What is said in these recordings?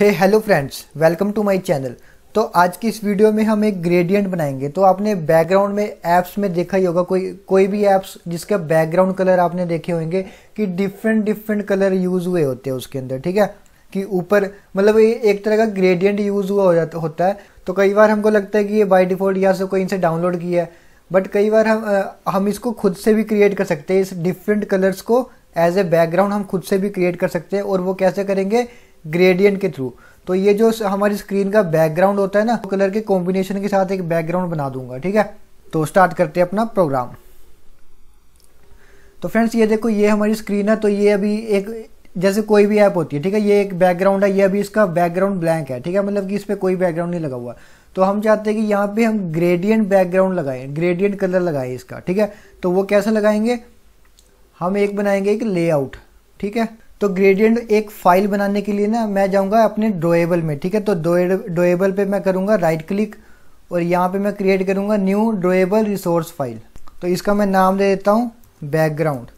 hey hello friends welcome to my channel तो आज की इस वीडियो में हम एक ग्रेडियंट बनाएंगे तो आपने बैकग्राउंड में ऐप्स में देखा ही होगा कोई कोई भी ऐप्स जिसका बैकग्राउंड कलर आपने देखे होंगे कि डिफरेंट डिफरेंट कलर यूज हुए होते हैं उसके अंदर ठीक है कि ऊपर मतलब ये एक तरह का ग्रेडियंट यूज हुआ हो जाता होता है तो कई बार हमको लगता है कि ये बाई डिफॉल्ट या से कोई इनसे डाउनलोड किया है बट कई बार हम हम इसको खुद से भी क्रिएट कर सकते हैं इस डिफरेंट कलर्स को एज ए बैकग्राउंड हम खुद से भी क्रिएट कर सकते हैं और वो कैसे करेंगे ग्रेडियंट के थ्रू तो ये जो हमारी स्क्रीन का बैकग्राउंड होता है ना कलर के कॉम्बिनेशन के साथ एक बैकग्राउंड बना दूंगा ठीक है तो स्टार्ट करते हैं अपना प्रोग्राम तो फ्रेंड्स ये देखो ये हमारी स्क्रीन है तो ये अभी एक जैसे कोई भी ऐप होती है ठीक है ये एक बैकग्राउंड है ये अभी इसका बैकग्राउंड ब्लैंक है ठीक है मतलब कि इस पर कोई बैकग्राउंड नहीं लगा हुआ तो हम चाहते हैं कि यहाँ पे हम ग्रेडियंट बैकग्राउंड लगाएं ग्रेडियंट कलर लगाएं इसका ठीक है तो वो कैसे लगाएंगे हम एक बनाएंगे एक लेआउट ठीक है तो ग्रेडियंट एक फाइल बनाने के लिए ना मैं जाऊँगा अपने ड्रोएबल में ठीक है तो ड्रोएबल पे मैं करूँगा राइट क्लिक और यहाँ पे मैं क्रिएट करूंगा न्यू ड्रोएबल रिसोर्स फाइल तो इसका मैं नाम दे देता हूँ बैकग्राउंड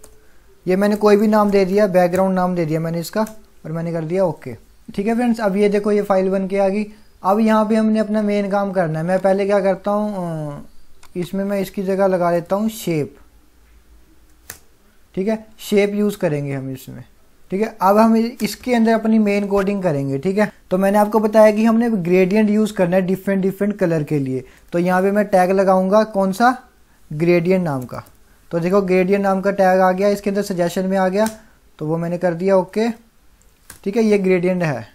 ये मैंने कोई भी नाम दे दिया बैकग्राउंड नाम दे दिया मैंने इसका और मैंने कर दिया ओके ठीक है फ्रेंड्स अब ये देखो ये फाइल बन के आ गई अब यहाँ पे हमने अपना मेन काम करना है मैं पहले क्या करता हूँ इसमें मैं इसकी जगह लगा देता हूँ शेप ठीक है शेप यूज़ करेंगे हम इसमें ठीक है अब हम इसके अंदर अपनी मेन कोडिंग करेंगे ठीक है तो मैंने आपको बताया कि हमने ग्रेडियंट यूज़ करना है डिफरेंट डिफरेंट कलर के लिए तो यहाँ पे मैं टैग लगाऊंगा कौन सा ग्रेडियंट नाम का तो देखो ग्रेडियंट नाम का टैग आ गया इसके अंदर सजेशन में आ गया तो वो मैंने कर दिया ओके ठीक है ये ग्रेडियंट है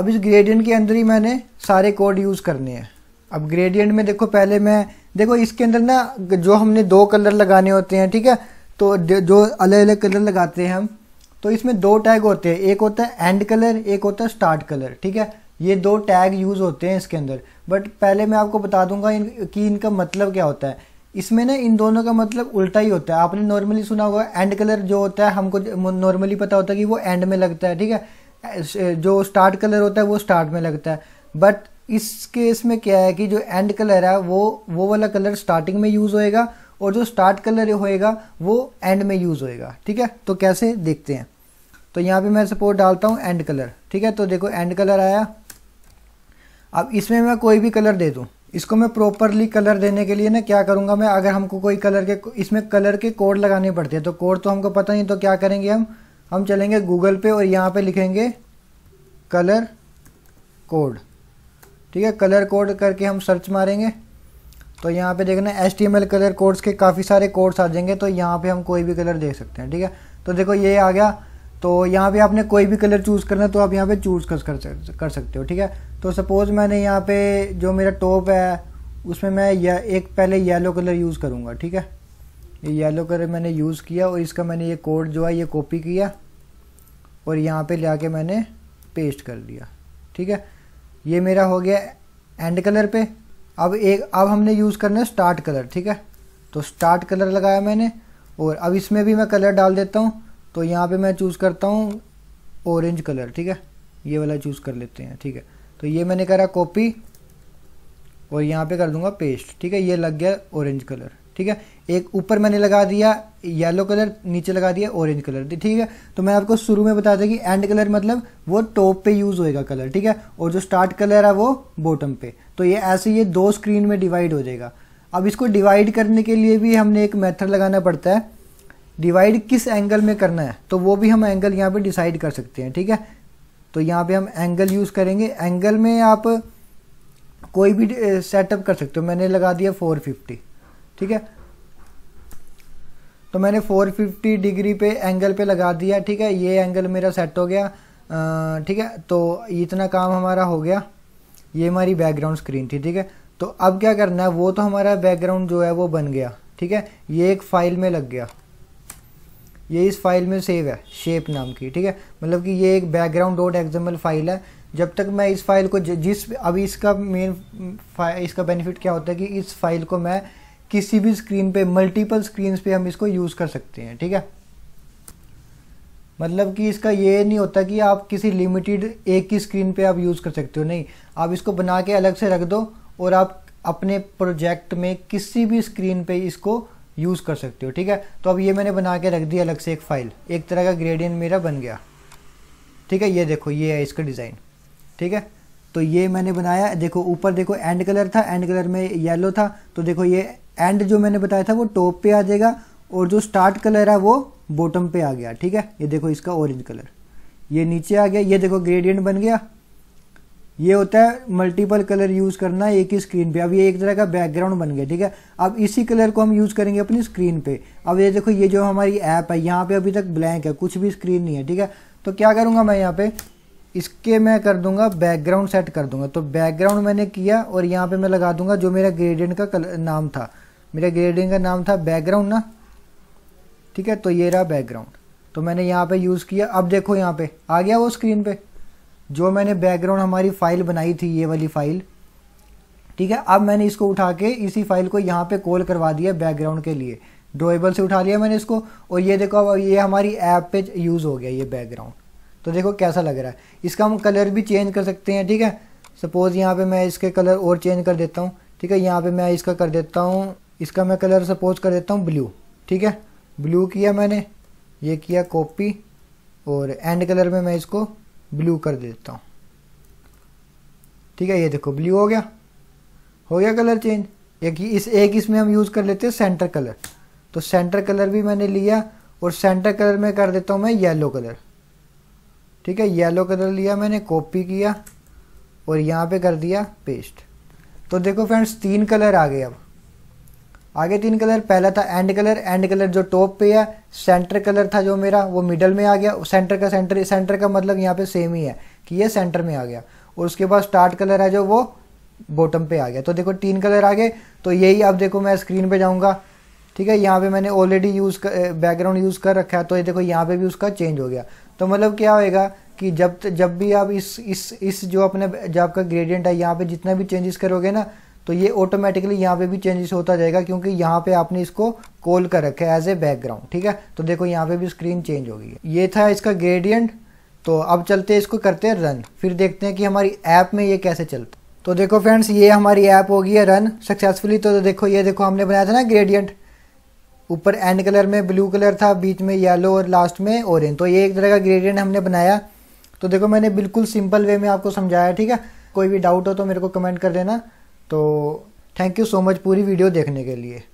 अब इस ग्रेडियंट के अंदर ही मैंने सारे कोड यूज़ करने हैं अब ग्रेडियंट में देखो पहले मैं देखो इसके अंदर ना जो हमने दो कलर लगाने होते हैं ठीक है तो जो अलग अलग कलर लगाते हैं हम तो इसमें दो टैग होते हैं एक होता है एंड कलर एक होता है स्टार्ट कलर ठीक है ये दो टैग यूज़ होते हैं इसके अंदर बट पहले मैं आपको बता दूंगा इन, कि इनका मतलब क्या होता है इसमें ना इन दोनों का मतलब उल्टा ही होता है आपने नॉर्मली सुना होगा एंड कलर जो होता है हमको नॉर्मली पता होता है कि वो एंड में लगता है ठीक है जो स्टार्ट कलर होता है वो स्टार्ट में लगता है बट इस केस में क्या है कि जो एंड कलर है वो वो वाला कलर स्टार्टिंग में यूज़ होएगा और जो स्टार्ट कलर होएगा वो एंड में यूज़ होएगा ठीक है तो कैसे देखते हैं तो यहाँ पे मैं सपोर्ट डालता हूँ एंड कलर ठीक है तो देखो एंड कलर आया अब इसमें मैं कोई भी कलर दे दूँ इसको मैं प्रॉपरली कलर देने के लिए ना क्या करूँगा मैं अगर हमको कोई कलर के इसमें कलर के कोड लगाने पड़ते हैं तो कोड तो हमको पता नहीं तो क्या करेंगे हम हम चलेंगे गूगल पे और यहाँ पे लिखेंगे कलर कोड ठीक है कलर कोड करके हम सर्च मारेंगे तो यहाँ पे देखना एच टी कलर कोड्स के काफ़ी सारे कोड्स आ जाएंगे तो यहाँ पे हम कोई भी कलर देख सकते हैं ठीक है तो देखो ये आ गया तो यहाँ पे आपने कोई भी कलर चूज़ करना है तो आप यहाँ पे चूज़ कर कर सकते हो ठीक है तो सपोज़ मैंने यहाँ पे जो मेरा टॉप है उसमें मैं या एक पहले येलो कलर यूज़ करूँगा ठीक है ये येलो कलर मैंने यूज़ किया और इसका मैंने ये कोड जो है ये कॉपी किया और यहाँ पर ले मैंने पेस्ट कर दिया ठीक है ये मेरा हो गया एंड कलर पर अब एक अब हमने यूज़ करना है स्टार्ट कलर ठीक है तो स्टार्ट कलर लगाया मैंने और अब इसमें भी मैं कलर डाल देता हूँ तो यहाँ पे मैं चूज़ करता हूँ ऑरेंज कलर ठीक है ये वाला चूज़ कर लेते हैं ठीक है तो ये मैंने करा कॉपी और यहाँ पे कर दूंगा पेस्ट ठीक है ये लग गया ऑरेंज कलर ठीक है एक ऊपर मैंने लगा दिया येलो कलर नीचे लगा दिया ऑरेंज कलर तो ठीक है तो मैं आपको शुरू में बता दें कि एंड कलर मतलब वो टॉप पे यूज होएगा कलर ठीक है और जो स्टार्ट कलर है वो बॉटम पे तो ये ऐसे ये दो स्क्रीन में डिवाइड हो जाएगा अब इसको डिवाइड करने के लिए भी हमने एक मेथड लगाना पड़ता है डिवाइड किस एंगल में करना है तो वो भी हम एंगल यहाँ पे डिसाइड कर सकते हैं ठीक है तो यहाँ पे हम एंगल यूज़ करेंगे एंगल में आप कोई भी सेटअप eh, कर सकते हो मैंने लगा दिया 450 ठीक है तो मैंने 450 डिग्री पे एंगल पे लगा दिया ठीक है ये एंगल मेरा सेट हो गया ठीक है तो इतना काम हमारा हो गया ये हमारी बैकग्राउंड स्क्रीन थी ठीक है तो अब क्या करना है वो तो हमारा बैकग्राउंड जो है वो बन गया ठीक है ये एक फाइल में लग गया ये इस फाइल में सेव है शेप नाम की ठीक है मतलब कि ये एक बैकग्राउंड डॉट एग्जाम्पल फाइल है जब तक मैं इस फाइल को जिस अभी इसका मेन इसका बेनिफिट क्या होता है कि इस फाइल को मैं किसी भी स्क्रीन पे मल्टीपल स्क्रीन पे हम इसको यूज़ कर सकते हैं ठीक है मतलब कि इसका ये नहीं होता कि आप किसी लिमिटेड एक ही स्क्रीन पे आप यूज़ कर सकते हो नहीं आप इसको बना के अलग से रख दो और आप अपने प्रोजेक्ट में किसी भी स्क्रीन पे इसको यूज़ कर सकते हो ठीक है तो अब ये मैंने बना के रख दिया अलग से एक फ़ाइल एक तरह का ग्रेडियन मेरा बन गया ठीक है ये देखो ये है इसका डिज़ाइन ठीक है तो ये मैंने बनाया देखो ऊपर देखो एंड कलर था एंड कलर में येलो था तो देखो ये एंड जो मैंने बताया था वो टॉप पे आ जाएगा और जो स्टार्ट कलर है वो बॉटम पे आ गया ठीक है ये देखो इसका ऑरेंज कलर ये नीचे आ गया ये देखो ग्रेडियंट बन गया ये होता है मल्टीपल कलर यूज करना एक ही स्क्रीन पे अब ये एक तरह का बैकग्राउंड बन गया ठीक है अब इसी कलर को हम यूज करेंगे अपनी स्क्रीन पे अब ये देखो ये जो हमारी ऐप है यहाँ पे अभी तक ब्लैंक है कुछ भी स्क्रीन नहीं है ठीक है तो क्या करूंगा मैं यहाँ पे इसके मैं कर दूंगा बैकग्राउंड सेट कर दूंगा तो बैकग्राउंड मैंने किया और यहाँ पे मैं लगा दूंगा जो मेरा ग्रेडियंट का कलर नाम था मेरे ग्रेडिंग का नाम था बैकग्राउंड ना ठीक है तो ये रहा बैकग्राउंड तो मैंने यहाँ पे यूज़ किया अब देखो यहाँ पे आ गया वो स्क्रीन पे जो मैंने बैकग्राउंड हमारी फ़ाइल बनाई थी ये वाली फ़ाइल ठीक है अब मैंने इसको उठा के इसी फाइल को यहाँ पे कॉल करवा दिया बैकग्राउंड के लिए ड्रोएबल से उठा लिया मैंने इसको और ये देखो अब ये हमारी ऐप पे यूज़ हो गया ये बैकग्राउंड तो देखो कैसा लग रहा है इसका हम कलर भी चेंज कर सकते हैं ठीक है सपोज़ यहाँ पर मैं इसके कलर और चेंज कर देता हूँ ठीक है यहाँ पर मैं इसका कर देता हूँ इसका मैं कलर सपोज कर देता हूँ ब्लू ठीक है ब्लू किया मैंने ये किया कॉपी और एंड कलर में मैं इसको ब्लू कर देता हूँ ठीक है ये देखो ब्लू हो गया हो गया कलर चेंज एक इस एक इसमें हम यूज़ कर लेते हैं सेंटर कलर तो सेंटर कलर भी मैंने लिया और सेंटर कलर में कर देता हूँ मैं येलो कलर ठीक है येलो कलर लिया मैंने कॉपी किया और यहाँ पे कर दिया पेस्ट तो देखो फ्रेंड्स तीन कलर आ गए अब आगे तीन कलर पहला था एंड कलर एंड कलर जो टॉप पे है सेंटर कलर था जो मेरा वो मिडल में आ गया सेंटर का सेंटर सेंटर का मतलब यहाँ पे सेम ही है कि ये सेंटर में आ गया और उसके बाद स्टार्ट कलर है जो वो बॉटम पे आ गया तो देखो तीन कलर आ गए तो यही अब देखो मैं स्क्रीन पे जाऊँगा ठीक है यहाँ पे मैंने ऑलरेडी यूज़ बैकग्राउंड यूज़ कर रखा है तो ये देखो यहाँ पे भी उसका चेंज हो गया तो मतलब क्या होएगा कि जब जब भी आप इस इस इस जो अपने जो आपका ग्रेडियंट है यहाँ पे जितना भी चेंजेस करोगे ना तो ये ऑटोमेटिकली यहाँ पे भी चेंजेस होता जाएगा क्योंकि यहाँ पे आपने इसको कॉल कर रखा है एज ए बैकग्राउंड ठीक है तो देखो यहाँ पे भी स्क्रीन चेंज हो गई है ये था इसका ग्रेडियंट तो अब चलते हैं इसको करते हैं रन फिर देखते हैं कि हमारी ऐप में ये कैसे चलता तो देखो फ्रेंड्स ये हमारी ऐप हो गई है रन सक्सेसफुली तो देखो ये देखो हमने बनाया था ना ग्रेडियंट ऊपर एंड कलर में ब्लू कलर था बीच में येलो और लास्ट में ऑरेंज तो ये एक तरह का ग्रेडियंट हमने बनाया तो देखो मैंने बिल्कुल सिंपल वे में आपको समझाया ठीक है कोई भी डाउट हो तो मेरे को कमेंट कर देना तो थैंक यू सो मच पूरी वीडियो देखने के लिए